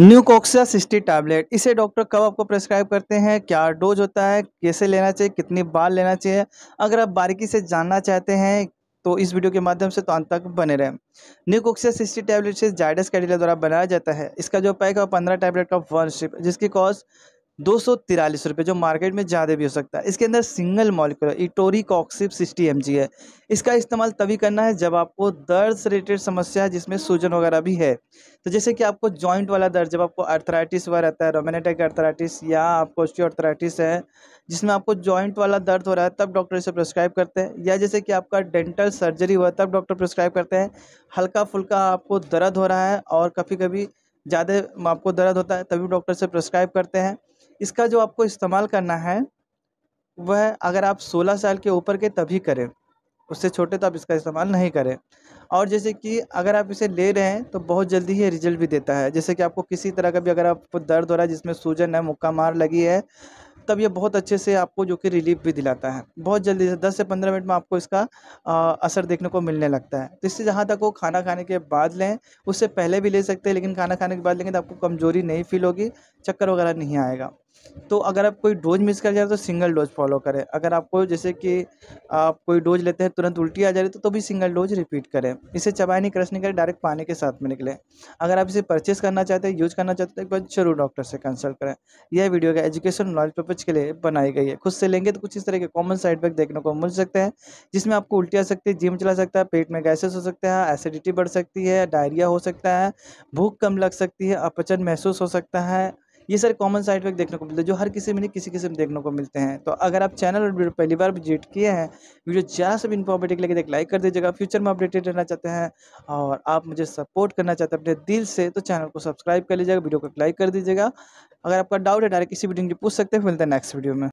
न्यूकोक्सिया सिस्टी टैबलेट इसे डॉक्टर कब आपको प्रेस्क्राइब करते हैं क्या डोज होता है कैसे लेना चाहिए कितनी बार लेना चाहिए अगर आप बारीकी से जानना चाहते हैं तो इस वीडियो के माध्यम से तो अंत तक बने रहें न्यूकोक्सिया सिस्टी टैबलेट से जायडस कैडिला द्वारा बनाया जाता है इसका जो पैक है पंद्रह टैबलेट का वन शिप जिसकी कॉस्ट दो सौ तिरालीस रुपये जो मार्केट में ज़्यादा भी हो सकता है इसके अंदर single molecular etoricoxib sixty M है इसका इस्तेमाल तभी करना है जब आपको दर्द से रिलेटेड समस्या है जिसमें सूजन वगैरह भी है तो जैसे कि आपको जॉइंट वाला दर्द जब आपको अर्थराइटिस हुआ रहता है रोमेनेटिक अर्थराइटिस या आपको अर्थराइटिस है जिसमें आपको जॉइंट वाला दर्द हो रहा है तब डॉक्टर इसे प्रिस्क्राइब करते हैं या जैसे कि आपका डेंटल सर्जरी हुआ तब डॉक्टर प्रिस्क्राइब करते हैं हल्का फुल्का आपको दर्द हो रहा है और कभी कभी ज़्यादा आपको दर्द होता है तभी डॉक्टर से प्रिस्क्राइब करते हैं इसका जो आपको इस्तेमाल करना है वह अगर आप 16 साल के ऊपर के तभी करें उससे छोटे तो आप इसका इस्तेमाल नहीं करें और जैसे कि अगर आप इसे ले रहे हैं तो बहुत जल्दी ही रिजल्ट भी देता है जैसे कि आपको किसी तरह का भी अगर आपको दर्द हो रहा है जिसमें सूजन है मुक्का मार लगी है तब ये बहुत अच्छे से आपको जो कि रिलीफ भी दिलाता है बहुत जल्दी से दस से पंद्रह मिनट में आपको इसका आ, असर देखने को मिलने लगता है तो इससे जहाँ तक वो खाना खाने के बाद लें उससे पहले भी ले सकते हैं लेकिन खाना खाने के बाद लेंगे तो आपको कमज़ोरी नहीं फील होगी चक्कर वगैरह नहीं आएगा तो अगर आप कोई डोज मिस कर जा रहे तो सिंगल डोज फॉलो करें अगर आपको जैसे कि आप कोई डोज लेते हैं तुरंत उल्टी आ जा रही तो, तो भी सिंगल डोज रिपीट करें इसे चबाए नहीं क्रश नहीं करें डायरेक्ट पानी के साथ में निकलें अगर आप इसे परचेस करना चाहते हैं यूज़ करना चाहते हैं तो एक बार जरूर डॉक्टर से कंसल्ट करें यह वीडियो का एजुकेशन नॉलेज पर्पज़ के लिए बनाई गई है खुद से लेंगे तो कुछ इस तरह के कॉमन साइड इफेक्ट देखने को मिल सकते हैं जिसमें आपको उल्टी आ सकती है जिम चला सकता है पेट में गैसेस हो सकते हैं एसिडिटी बढ़ सकती है डायरिया हो सकता है भूख कम लग सकती है अपचन महसूस हो सकता है ये सारे कॉमन साइड इफेक्ट देखने को मिलते हैं जो हर किसी में नहीं किसी किसी में देखने को मिलते हैं तो अगर आप चैनल और वीडियो पहली बार विजिट किए हैं वीडियो ज़्यादा से भी इन्फॉर्मेटिव लगे देख लाइक कर दीजिएगा फ्यूचर में अपडेटेड रहना चाहते हैं और आप मुझे सपोर्ट करना चाहते हैं अपने दिल से तो चैनल को सब्सक्राइब कर लीजिएगा वीडियो को लाइक कर दीजिएगा अगर आपका डाउट है डायरेक्ट किसी वीडियो में पूछ सकते हैं मिलते हैं नेक्स्ट वीडियो में